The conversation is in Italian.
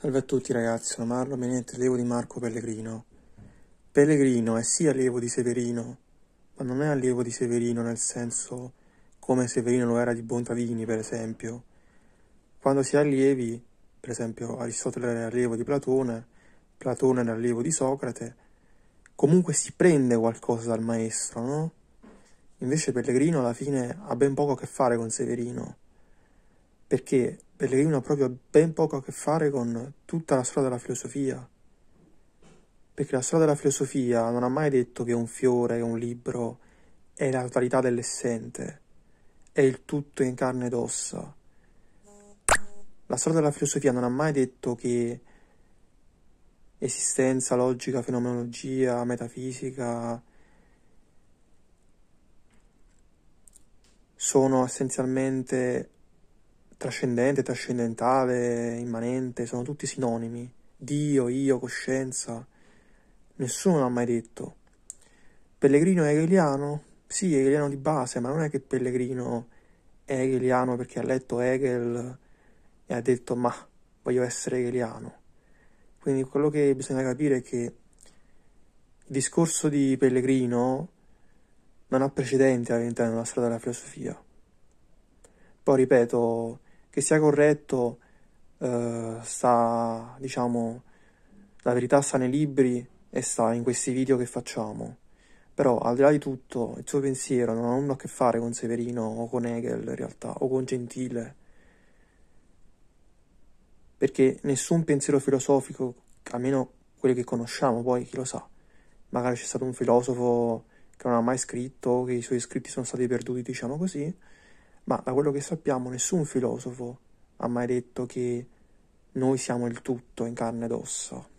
Salve a tutti ragazzi, sono Marlo Menente, allievo di Marco Pellegrino. Pellegrino è sì allievo di Severino, ma non è allievo di Severino nel senso come Severino lo era di Bontadini, per esempio. Quando si è allievi, per esempio Aristotele era allievo di Platone, Platone era allievo di Socrate, comunque si prende qualcosa dal maestro, no? Invece Pellegrino alla fine ha ben poco a che fare con Severino, perché Pellegrino ha proprio ben poco a che fare con tutta la storia della filosofia. Perché la storia della filosofia non ha mai detto che un fiore, un libro, è la totalità dell'essente, è il tutto in carne ed ossa. La storia della filosofia non ha mai detto che esistenza, logica, fenomenologia, metafisica sono essenzialmente trascendente, trascendentale, immanente, sono tutti sinonimi. Dio, io, coscienza. Nessuno l'ha mai detto. Pellegrino è hegeliano? Sì, è hegeliano di base, ma non è che Pellegrino è hegeliano perché ha letto Hegel e ha detto ma voglio essere hegeliano. Quindi quello che bisogna capire è che il discorso di Pellegrino non ha precedenti all'interno della strada della filosofia. Poi ripeto, che sia corretto eh, sta, diciamo, la verità sta nei libri e sta in questi video che facciamo. Però al di là di tutto, il suo pensiero non ha nulla a che fare con Severino o con Hegel in realtà, o con Gentile. Perché nessun pensiero filosofico, almeno quelli che conosciamo, poi chi lo sa, magari c'è stato un filosofo che non ha mai scritto, che i suoi scritti sono stati perduti, diciamo così, ma da quello che sappiamo nessun filosofo ha mai detto che noi siamo il tutto in carne ed ossa.